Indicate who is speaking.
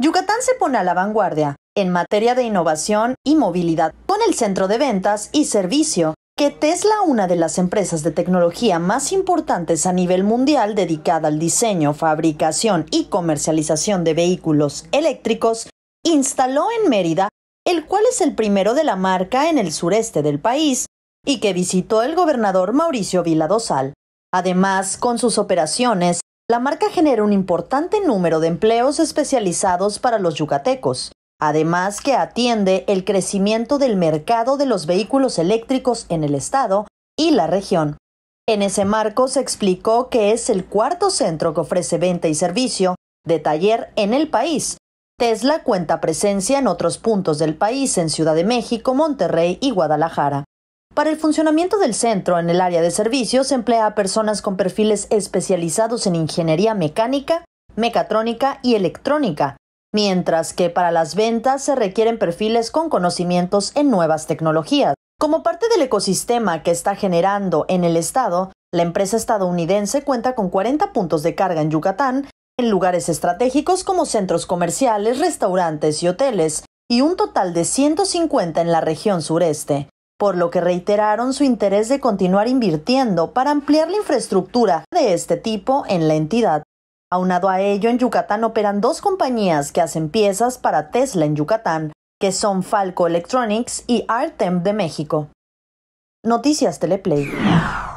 Speaker 1: Yucatán se pone a la vanguardia en materia de innovación y movilidad con el centro de ventas y servicio que Tesla, una de las empresas de tecnología más importantes a nivel mundial dedicada al diseño, fabricación y comercialización de vehículos eléctricos, instaló en Mérida, el cual es el primero de la marca en el sureste del país, y que visitó el gobernador Mauricio Vila Dosal. Además, con sus operaciones, la marca genera un importante número de empleos especializados para los yucatecos, además que atiende el crecimiento del mercado de los vehículos eléctricos en el estado y la región. En ese marco se explicó que es el cuarto centro que ofrece venta y servicio de taller en el país. Tesla cuenta presencia en otros puntos del país, en Ciudad de México, Monterrey y Guadalajara. Para el funcionamiento del centro en el área de servicios emplea a personas con perfiles especializados en ingeniería mecánica, mecatrónica y electrónica, mientras que para las ventas se requieren perfiles con conocimientos en nuevas tecnologías. Como parte del ecosistema que está generando en el estado, la empresa estadounidense cuenta con 40 puntos de carga en Yucatán, en lugares estratégicos como centros comerciales, restaurantes y hoteles, y un total de 150 en la región sureste por lo que reiteraron su interés de continuar invirtiendo para ampliar la infraestructura de este tipo en la entidad. Aunado a ello, en Yucatán operan dos compañías que hacen piezas para Tesla en Yucatán, que son Falco Electronics y Artem de México. Noticias Teleplay.